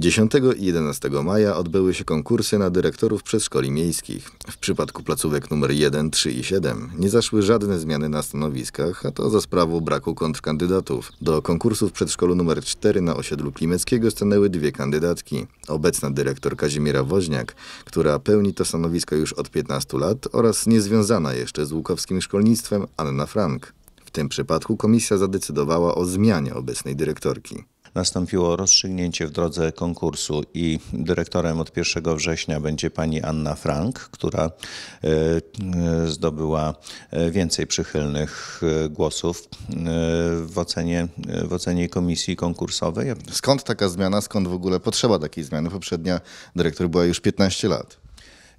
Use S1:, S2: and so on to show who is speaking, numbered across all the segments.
S1: 10 i 11 maja odbyły się konkursy na dyrektorów przedszkoli miejskich. W przypadku placówek numer 1, 3 i 7 nie zaszły żadne zmiany na stanowiskach, a to za sprawą braku kontrkandydatów. Do konkursów przedszkolu numer 4 na osiedlu Klimeckiego stanęły dwie kandydatki. Obecna dyrektor Kazimiera Woźniak, która pełni to stanowisko już od 15 lat oraz niezwiązana jeszcze z łukowskim szkolnictwem Anna Frank. W tym przypadku komisja zadecydowała o zmianie obecnej dyrektorki.
S2: Nastąpiło rozstrzygnięcie w drodze konkursu i dyrektorem od 1 września będzie pani Anna Frank, która e, e, zdobyła e, więcej przychylnych głosów w ocenie, w ocenie komisji konkursowej. Skąd taka zmiana? Skąd w ogóle potrzeba takiej zmiany? Poprzednia dyrektor była już 15 lat.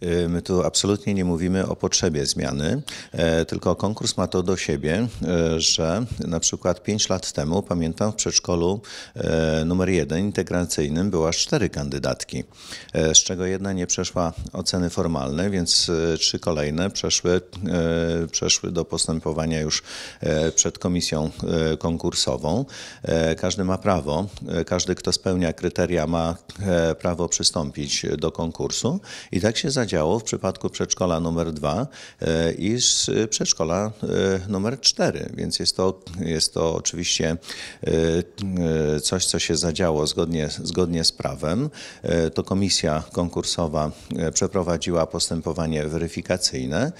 S2: Y, my tu absolutnie nie mówimy o potrzebie zmiany, e, tylko konkurs ma to do siebie, e, że na przykład 5 lat temu, pamiętam, w przedszkolu e, numer 1 integracyjnym była cztery kandydatki, z czego jedna nie przeszła oceny formalnej, więc trzy kolejne przeszły, przeszły do postępowania już przed komisją konkursową. Każdy ma prawo, każdy, kto spełnia kryteria, ma prawo przystąpić do konkursu i tak się zadziało zadziało w przypadku przedszkola numer 2 e, i przedszkola e, numer 4, więc jest to, jest to oczywiście e, coś, co się zadziało zgodnie, zgodnie z prawem. To komisja konkursowa przeprowadziła postępowanie weryfikacyjne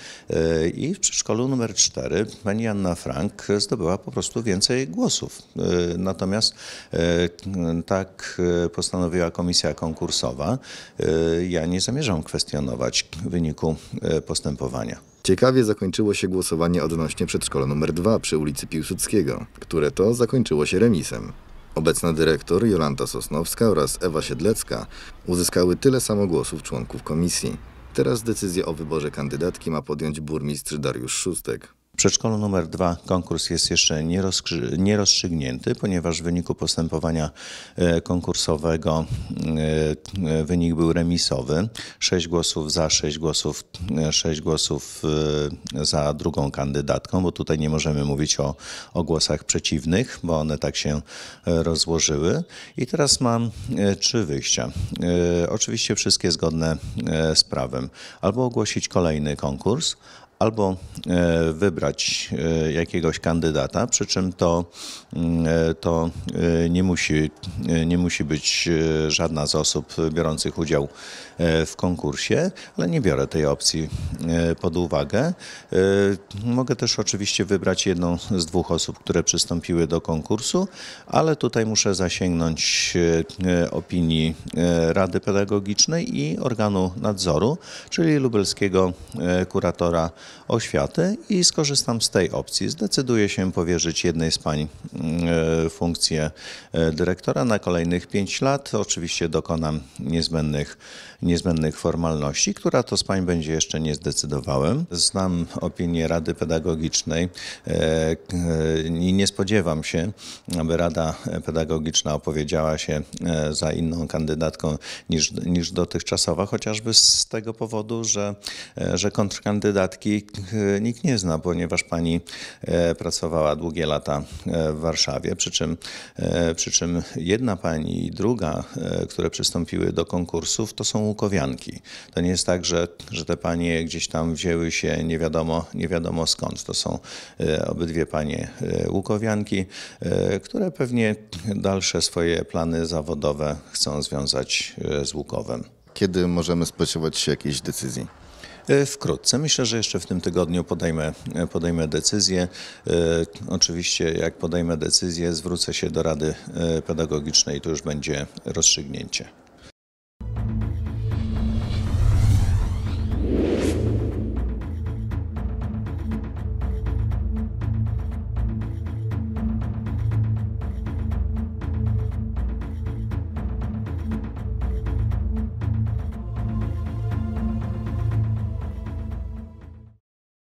S2: i w przedszkolu numer 4 pani Anna Frank zdobyła po prostu więcej głosów. Natomiast tak postanowiła komisja konkursowa. Ja nie zamierzam
S1: kwestionować w wyniku e, postępowania. Ciekawie zakończyło się głosowanie odnośnie przedszkola nr 2 przy ulicy Piłsudskiego, które to zakończyło się remisem. Obecna dyrektor Jolanta Sosnowska oraz Ewa Siedlecka uzyskały tyle samo głosów członków komisji. Teraz decyzję o wyborze kandydatki ma podjąć burmistrz Dariusz Szóstek
S2: przedszkolu numer dwa konkurs jest jeszcze nierozstrzygnięty, ponieważ w wyniku postępowania e, konkursowego e, e, wynik był remisowy. 6 głosów za, 6 głosów, 6 głosów za drugą kandydatką, bo tutaj nie możemy mówić o, o głosach przeciwnych, bo one tak się rozłożyły. I teraz mam trzy wyjścia. Oczywiście wszystkie zgodne z prawem. Albo ogłosić kolejny konkurs, albo e, wybrać e, jakiegoś kandydata, przy czym to, mm, e, to nie, musi, nie musi być żadna z osób biorących udział w konkursie, ale nie biorę tej opcji pod uwagę. Mogę też oczywiście wybrać jedną z dwóch osób, które przystąpiły do konkursu, ale tutaj muszę zasięgnąć opinii Rady Pedagogicznej i organu nadzoru, czyli lubelskiego kuratora oświaty i skorzystam z tej opcji. Zdecyduję się powierzyć jednej z pań mm, e, funkcję e, dyrektora na kolejnych 5 lat. Oczywiście dokonam niezbędnych, niezbędnych formalności, która to z pań będzie jeszcze nie zdecydowałem. Znam opinię Rady Pedagogicznej e, i nie spodziewam się, aby Rada Pedagogiczna opowiedziała się za inną kandydatką niż, niż dotychczasowa, chociażby z tego powodu, że, że kontrkandydatki E, nikt nie zna, ponieważ pani e, pracowała długie lata e, w Warszawie, przy czym, przy czym jedna pani i druga, które przystąpiły do konkursów, to są łukowianki. To nie jest tak, że, że te panie gdzieś tam wzięły się nie wiadomo, nie wiadomo skąd. To są obydwie panie łukowianki, które pewnie dalsze swoje plany zawodowe chcą związać z Łukowem. Kiedy
S1: możemy spodziewać się jakiejś decyzji?
S2: E, wkrótce. Myślę, że jeszcze w tym tygodniu podejmę, e, podejmę decyzję. E, oczywiście jak podejmę decyzję zwrócę się do Rady Pedagogicznej i to już będzie rozstrzygnięcie.